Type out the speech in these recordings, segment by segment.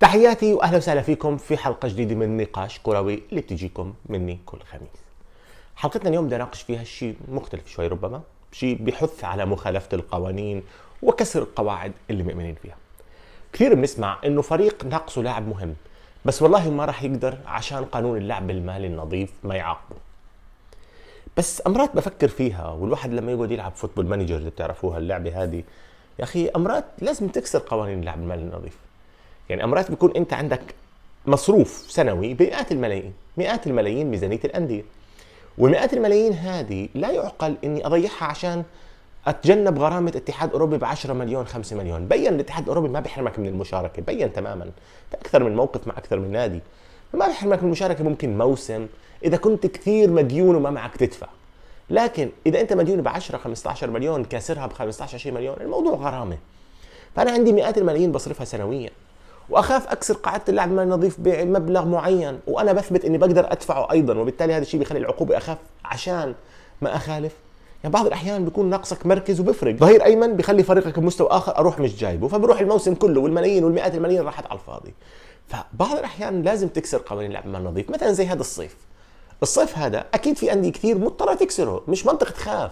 تحياتي واهلا وسهلا فيكم في حلقه جديده من نقاش كروي اللي بتجيكم مني كل خميس. حلقتنا اليوم بدي اناقش فيها شيء مختلف شوي ربما، شيء بحث على مخالفه القوانين وكسر القواعد اللي مؤمنين فيها. كثير بنسمع انه فريق ناقصه لاعب مهم، بس والله ما راح يقدر عشان قانون اللعب المالي النظيف ما يعاقبه. بس امرات بفكر فيها والواحد لما يقعد يلعب فوتبول مانجر اللي بتعرفوها اللعبه هذه يا اخي امرات لازم تكسر قوانين اللعب المالي النظيف يعني امرات بيكون انت عندك مصروف سنوي بمئات الملايين مئات الملايين ميزانيه الانديه ومئات الملايين هذه لا يعقل اني اضيعها عشان اتجنب غرامه اتحاد اوروبي ب 10 مليون 5 مليون بين الاتحاد الاوروبي ما بيحرمك من المشاركه بين تماما اكثر من موقف مع اكثر من نادي ما بيحرمك من المشاركه ممكن موسم اذا كنت كثير مديون وما معك تدفع لكن اذا انت مديون ب 10 15 مليون كاسرها ب 15 20 مليون الموضوع غرامه فانا عندي مئات الملايين بصرفها سنويا واخاف اكسر قاعده اللعب ما نضيف بمبلغ معين وانا بثبت اني بقدر ادفعه ايضا وبالتالي هذا الشيء بيخلي العقوبه اخف عشان ما اخالف يعني بعض الاحيان بيكون نقصك مركز وبفرق ظهير ايمن بخلي فريقك بمستوى اخر اروح مش جايبه فبروح الموسم كله والملايين والمئات الملايين راحت على الفاضي فبعض الاحيان لازم تكسر قوانين اللعب ما نضيف مثلا زي هذا الصيف الصيف هذا اكيد في انديه كثير مضطره تكسره مش منطقه تخاف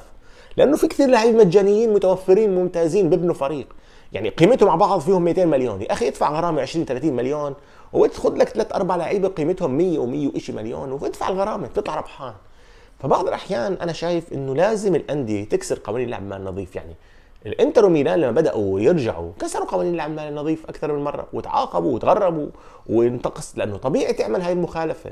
لانه في كثير لعيبه مجانيين متوفرين ممتازين بيبنوا فريق يعني قيمتهم مع بعض فيهم 200 مليون يا اخي ادفع غرامه 20 30 مليون وتاخذ لك ثلاث اربع لعيبه قيمتهم 100 و100 وشي مليون وادفع الغرامه بتطلع ربحان فبعض الاحيان انا شايف انه لازم الانديه تكسر قوانين اللعب المالي النظيف يعني الانتر وميلان لما بداوا يرجعوا كسروا قوانين اللعب المالي النظيف اكثر من مره وتعاقبوا وتغربوا وانتقص لانه طبيعي تعمل هاي المخالفه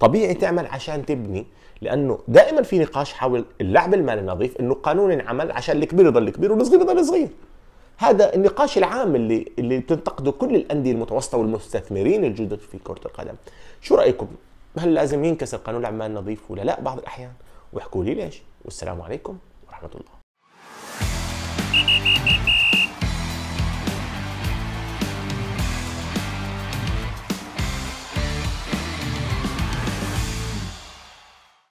طبيعي تعمل عشان تبني لانه دائما في نقاش حول اللعب المالي النظيف انه قانون انعمل عشان الكبير يضل كبير والصغير يضل صغير هذا النقاش العام اللي اللي بتنتقده كل الانديه المتوسطه والمستثمرين الجدد في كره القدم شو رايكم هل لازم ينكسر قانون العمال النظيف ولا لا بعض الاحيان واحكوا لي ليش والسلام عليكم ورحمه الله